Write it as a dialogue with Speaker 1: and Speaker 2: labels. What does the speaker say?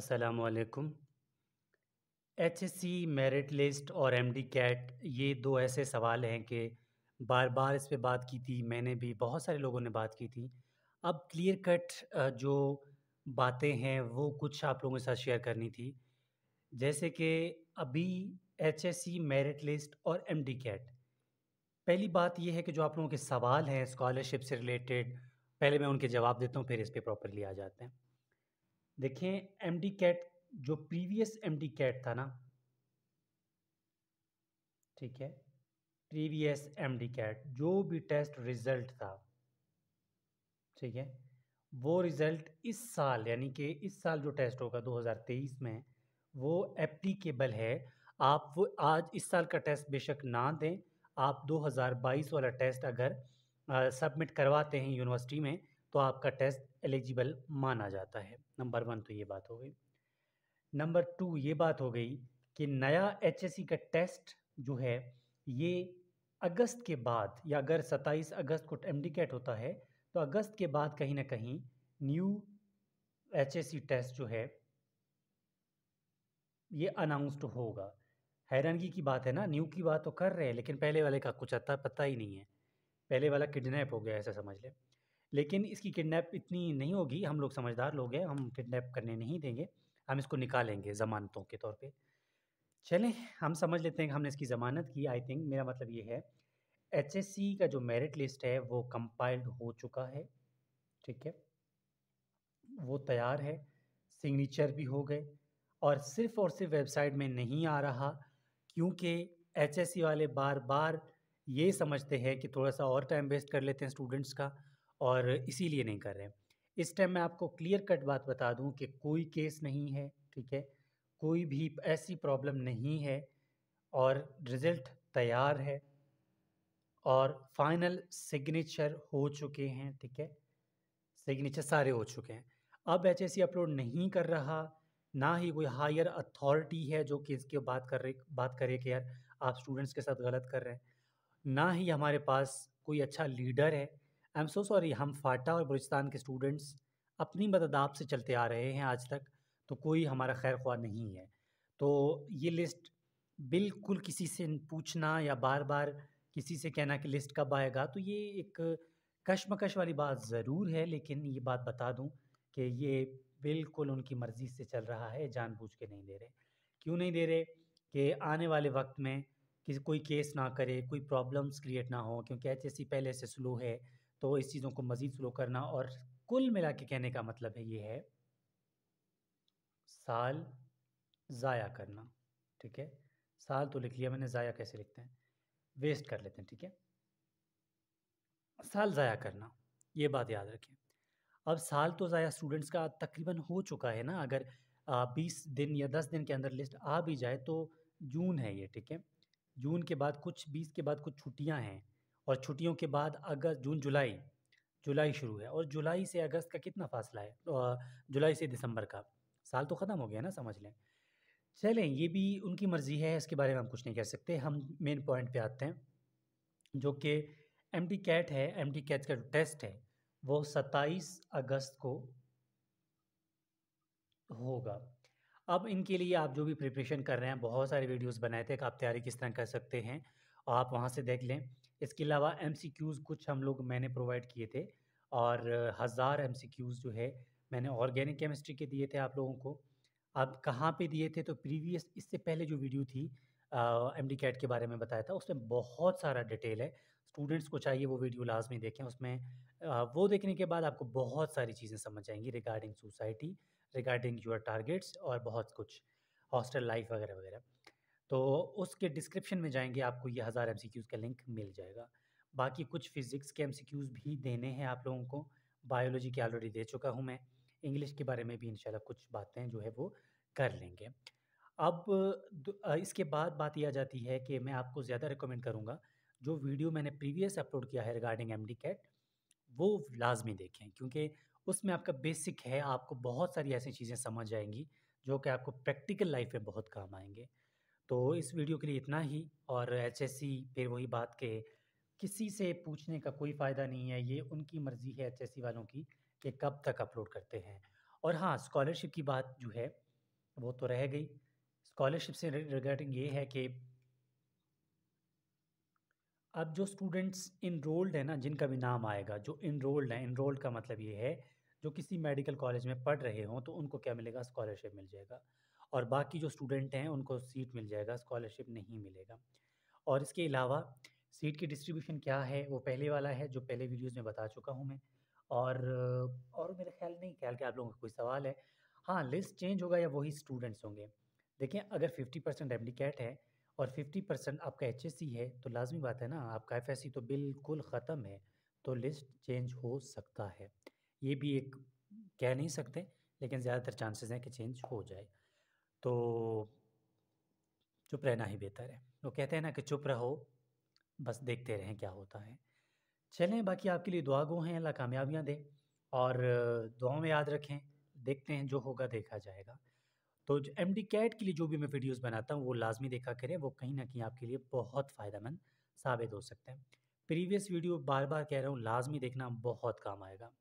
Speaker 1: असलकुम H S C merit list और M D CAT ये दो ऐसे सवाल हैं कि बार बार इस पर बात की थी मैंने भी बहुत सारे लोगों ने बात की थी अब क्लियर कट जो बातें हैं वो कुछ आप लोगों के साथ शेयर करनी थी जैसे कि अभी H S C merit list और एम डी कैट पहली बात यह है कि जो आप लोगों के सवाल हैं स्कॉलरशिप से रिलेटेड पहले मैं उनके जवाब देता हूँ फिर इस पर प्रॉपरली आ जाते हैं देखें एम डी कैट जो प्रीवियस एम डी कैट था ना ठीक है प्रीवियस एम डी कैट जो भी टेस्ट रिजल्ट था ठीक है वो रिज़ल्ट इस साल यानी कि इस साल जो टेस्ट होगा 2023 में वो एप्लीकेबल है आप वो आज इस साल का टेस्ट बेशक ना दें आप 2022 वाला टेस्ट अगर सबमिट करवाते हैं यूनिवर्सिटी में तो आपका टेस्ट एलिजिबल माना जाता है नंबर वन तो ये बात हो गई नंबर टू ये बात हो गई कि नया एच का टेस्ट जो है ये अगस्त के बाद या अगर 27 अगस्त को एम होता है तो अगस्त के बाद कहीं ना कहीं न्यू एच टेस्ट जो है ये अनाउंस्ड होगा हैरानगी की बात है ना न्यू की बात तो कर रहे हैं लेकिन पहले वाले का कुछ अता पता ही नहीं है पहले वाला किडनैप हो गया ऐसा समझ लें लेकिन इसकी किडनैप इतनी नहीं होगी हम लोग समझदार लोग हैं हम किडनैप करने नहीं देंगे हम इसको निकालेंगे ज़मानतों के तौर पे चलें हम समझ लेते हैं कि हमने इसकी ज़मानत की आई थिंक मेरा मतलब ये है एच का जो मेरिट लिस्ट है वो कंपाइल्ड हो चुका है ठीक है वो तैयार है सिग्नेचर भी हो गए और सिर्फ और सिर्फ वेबसाइट में नहीं आ रहा क्योंकि एच वाले बार बार ये समझते हैं कि थोड़ा सा और टाइम वेस्ट कर लेते हैं स्टूडेंट्स का और इसीलिए नहीं कर रहे हैं इस टाइम मैं आपको क्लियर कट बात बता दूं कि कोई केस नहीं है ठीक है कोई भी ऐसी प्रॉब्लम नहीं है और रिज़ल्ट तैयार है और फाइनल सिग्नेचर हो चुके हैं ठीक है सिग्नेचर सारे हो चुके हैं अब एच अपलोड नहीं कर रहा ना ही कोई हायर अथॉरिटी है जो कि इसके बात कर रही बात करे कि यार आप स्टूडेंट्स के साथ गलत कर रहे हैं ना ही हमारे पास कोई अच्छा लीडर है आई एम सो सॉरी हम फाटा और बलूचिस्तान के स्टूडेंट्स अपनी मदद आप से चलते आ रहे हैं आज तक तो कोई हमारा खैर ख़्वा नहीं है तो ये लिस्ट बिल्कुल किसी से पूछना या बार बार किसी से कहना कि लिस्ट कब आएगा तो ये एक कशमकश वाली बात ज़रूर है लेकिन ये बात बता दूँ कि ये बिल्कुल उनकी मर्ज़ी से चल रहा है जानबूझ के नहीं दे रहे क्यों नहीं दे रहे कि आने वाले वक्त में किसी कोई केस ना करे कोई प्रॉब्लम्स क्रिएट ना हो क्योंकि एच पहले से स्लो है तो इस चीज़ों को मज़ीद स्लो करना और कुल मिला के कहने का मतलब है ये है साल ज़ाया करना ठीक है साल तो लिख लिया मैंने ज़ाया कैसे लिखते हैं वेस्ट कर लेते हैं ठीक है साल ज़ाया करना ये बात याद रखें अब साल तो ज़ाया स्टूडेंट्स का तकरीबन हो चुका है ना अगर बीस दिन या दस दिन के अंदर लिस्ट आ भी जाए तो जून है ये ठीक है जून के बाद कुछ बीस के बाद कुछ छुट्टियां हैं और छुट्टियों के बाद अगस्त जून जुलाई जुलाई शुरू है और जुलाई से अगस्त का कितना फासला है तो, जुलाई से दिसंबर का साल तो ख़त्म हो गया ना समझ लें चलें ये भी उनकी मर्ज़ी है इसके बारे में हम कुछ नहीं कह सकते हम मेन पॉइंट पे आते हैं जो कि M T CAT M T T कैट का जो टेस्ट है वो सत्ताईस अगस्त को होगा अब इनके लिए आप जो भी प्रिपरेशन कर रहे हैं बहुत सारे वीडियोस बनाए थे कि आप तैयारी किस तरह कर सकते हैं और आप वहाँ से देख लें इसके अलावा एम कुछ हम लोग मैंने प्रोवाइड किए थे और हज़ार एम जो है मैंने ऑर्गेनिक केमिस्ट्री के दिए थे आप लोगों को अब कहाँ पे दिए थे तो प्रीवियस इससे पहले जो वीडियो थी एम डी कैट के बारे में बताया था उसमें बहुत सारा डिटेल है स्टूडेंट्स को चाहिए वो वीडियो लाजमी देखें उसमें आ, वो देखने के बाद आपको बहुत सारी चीज़ें समझ आएंगी regarding society regarding your targets और बहुत कुछ हॉस्टल लाइफ वगैरह वगैरह तो उसके डिस्क्रिप्शन में जाएंगे आपको ये हज़ार एम का लिंक मिल जाएगा बाकी कुछ फिज़िक्स के एम भी देने हैं आप लोगों को बायोलॉजी के ऑलरेडी दे चुका हूँ मैं इंग्लिश के बारे में भी इन कुछ बातें जो है वो कर लेंगे अब इसके बाद बात यह आ जाती है कि मैं आपको ज़्यादा रिकमेंड करूँगा जो वीडियो मैंने प्रीवियस अपलोड किया है रिगार्डिंग एम कैट वो लाजमी देखें क्योंकि उसमें आपका बेसिक है आपको बहुत सारी ऐसी चीज़ें समझ आएंगी जो कि आपको प्रैक्टिकल लाइफ में बहुत काम आएंगे तो इस वीडियो के लिए इतना ही और एच फिर वही बात के किसी से पूछने का कोई फ़ायदा नहीं है ये उनकी मर्ज़ी है एच वालों की कि कब तक अपलोड करते हैं और हाँ स्कॉलरशिप की बात जो है वो तो रह गई स्कॉलरशिप से रिगार्डिंग ये है कि अब जो स्टूडेंट्स इनरोल्ड है ना जिनका भी नाम आएगा जो इनरोल्ड है इनरोल्ड का मतलब ये है जो किसी मेडिकल कॉलेज में पढ़ रहे हों तो उनको क्या मिलेगा स्कॉलरशिप मिल जाएगा और बाकी जो स्टूडेंट हैं उनको सीट मिल जाएगा स्कॉलरशिप नहीं मिलेगा और इसके अलावा सीट की डिस्ट्रीब्यूशन क्या है वो पहले वाला है जो पहले वीडियोज़ में बता चुका हूँ मैं और और मेरा ख्याल नहीं ख्याल कि आप लोगों का कोई सवाल है हाँ लिस्ट चेंज होगा या वही स्टूडेंट्स होंगे देखिए अगर फिफ्टी परसेंट एप्लीकेट है और फिफ्टी परसेंट आपका एच है तो लाजमी बात है ना आपका एफ तो बिल्कुल ख़त्म है तो लिस्ट चेंज हो सकता है ये भी एक कह नहीं सकते लेकिन ज़्यादातर चांसेस हैं कि चेंज हो जाए तो चुप रहना ही बेहतर है वो कहते हैं ना कि चुप रहो बस देखते रहें क्या होता है चलें बाकी आपके लिए दुआ गो हैं अल्लाह कामयाबियाँ दें और दुआओं में याद रखें देखते हैं जो होगा देखा जाएगा तो एम डी कैट के लिए जो भी मैं वीडियोस बनाता हूँ वो लाजमी देखा करें वो कहीं ना कहीं आपके लिए बहुत फ़ायदेमंद साबित हो सकते हैं प्रीवियस वीडियो बार बार कह रहा हूँ लाजमी देखना बहुत काम आएगा